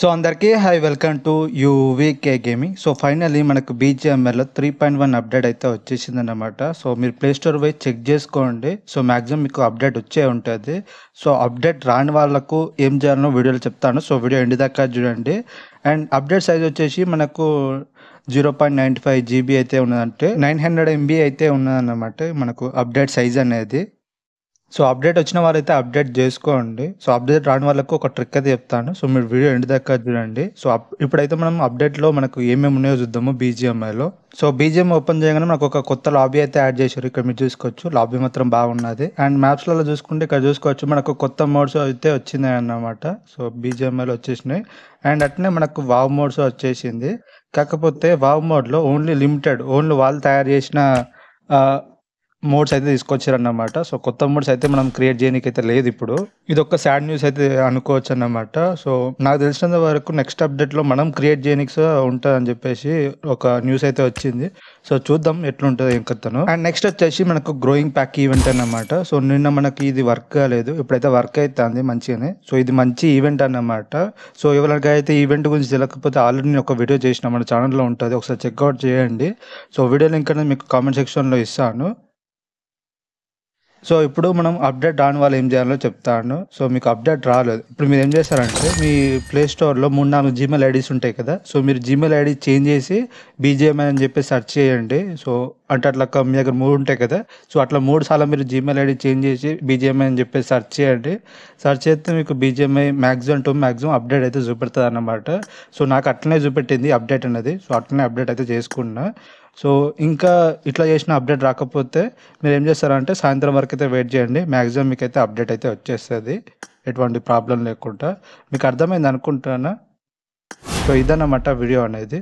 so అందరికీ hi welcome to VK gaming so finally మనకు బీజీఎంఎల్లో త్రీ పాయింట్ వన్ అప్డేట్ అయితే వచ్చేసింది అనమాట సో మీరు ప్లే స్టోర్ చెక్ చేసుకోండి సో మ్యాక్సిమం మీకు అప్డేట్ వచ్చే ఉంటుంది సో అప్డేట్ రాని వాళ్ళకు ఏం చేయాలనో వీడియోలు చెప్తాను సో వీడియో ఎండి దాకా చూడండి అండ్ అప్డేట్ సైజ్ వచ్చేసి మనకు zero point ninety five GB అయితే ఉన్నదంటే నైన్ హండ్రెడ్ ఎంబీ అయితే ఉన్నదన్నమాట మనకు అప్డేట్ సైజ్ అనేది సో అప్డేట్ వచ్చిన వారైతే అప్డేట్ చేసుకోండి సో అప్డేట్ రాని వాళ్ళకు ఒక ట్రిక్ అయితే చెప్తాను సో మీరు వీడియో ఎండ్ దాకా చూడండి సో ఇప్పుడైతే మనం అప్డేట్లో మనకు ఏమేమి ఉన్నాయో చూద్దాము బీజిఎంఐలో సో బీజిఎం ఓపెన్ చేయగానే మనకు ఒక కొత్త లాబీ అయితే యాడ్ చేశారు ఇక్కడ మీరు చూసుకోవచ్చు లాబీ మాత్రం బాగున్నది అండ్ మ్యాప్స్లలో చూసుకుంటే ఇక్కడ చూసుకోవచ్చు మనకు కొత్త మోడ్స్ అయితే వచ్చింది అన్నమాట సో బీజీఎంఐలో వచ్చేసినాయి అండ్ అట్నే మనకు వావ్ మోడ్స్ వచ్చేసింది కాకపోతే వావ్ మోడ్లో ఓన్లీ లిమిటెడ్ ఓన్లీ వాళ్ళు తయారు చేసిన మోడ్స్ అయితే తీసుకొచ్చారు అన్నమాట సో కొత్త మోడ్స్ అయితే మనం క్రియేట్ అయితే లేదు ఇప్పుడు ఇది ఒక సాడ్ న్యూస్ అయితే అనుకోవచ్చు అన్నమాట సో నాకు తెలిసినంత వరకు నెక్స్ట్ అప్డేట్లో మనం క్రియేట్ చేయడానికి ఉంటుందని చెప్పేసి ఒక న్యూస్ అయితే వచ్చింది సో చూద్దాం ఎట్లుంటుంది ఏం అండ్ నెక్స్ట్ వచ్చేసి మనకు గ్రోయింగ్ ప్యాక్ ఈవెంట్ అన్నమాట సో నిన్న మనకి ఇది వర్క్ కాలేదు ఇప్పుడైతే వర్క్ అవుతుంది మంచిగానే సో ఇది మంచి ఈవెంట్ అన్నమాట సో ఎవరికైతే ఈవెంట్ గురించి తెలియకపోతే ఆల్రెడీ నేను ఒక వీడియో చేసిన మన ఛానల్లో ఉంటుంది ఒకసారి చెక్అవుట్ చేయండి సో వీడియో లింక్ అనేది మీకు కామెంట్ సెక్షన్లో ఇస్తాను సో ఇప్పుడు మనం అప్డేట్ రాని వాళ్ళు ఏం చేయాలో చెప్తాను సో మీకు అప్డేట్ రాలేదు ఇప్పుడు మీరు ఏం చేస్తారంటే మీ ప్లే స్టోర్లో మూడు నాలుగు జీమెయిల్ ఐడీస్ ఉంటాయి కదా సో మీరు జీమెయిల్ ఐడి చేంజ్ చేసి బీజేఎం అని చెప్పి సెర్చ్ చేయండి సో అంటే అట్లా మీ దగ్గర మూడు ఉంటాయి కదా సో అట్లా మూడు సార్లు మీరు జీమెయిల్ ఐడి చేంజ్ చేసి బీజేఎంఐ అని చెప్పి సెర్చ్ చేయండి సెర్చ్ చేస్తే మీకు BGMI maximum to maximum update అయితే చూపెడుతుంది అన్నమాట సో నాకు అట్లనే చూపెట్టింది అప్డేట్ అనేది సో అట్లనే అప్డేట్ అయితే చేసుకున్నా సో ఇంకా ఇట్లా చేసిన అప్డేట్ రాకపోతే మీరు ఏం చేస్తారంటే సాయంత్రం వరకు అయితే వెయిట్ చేయండి మ్యాక్సిమం మీకు అయితే అప్డేట్ అయితే వచ్చేస్తుంది ఎటువంటి ప్రాబ్లం లేకుండా మీకు అర్థమైంది అనుకుంటున్నా సో ఇదన్నమాట వీడియో అనేది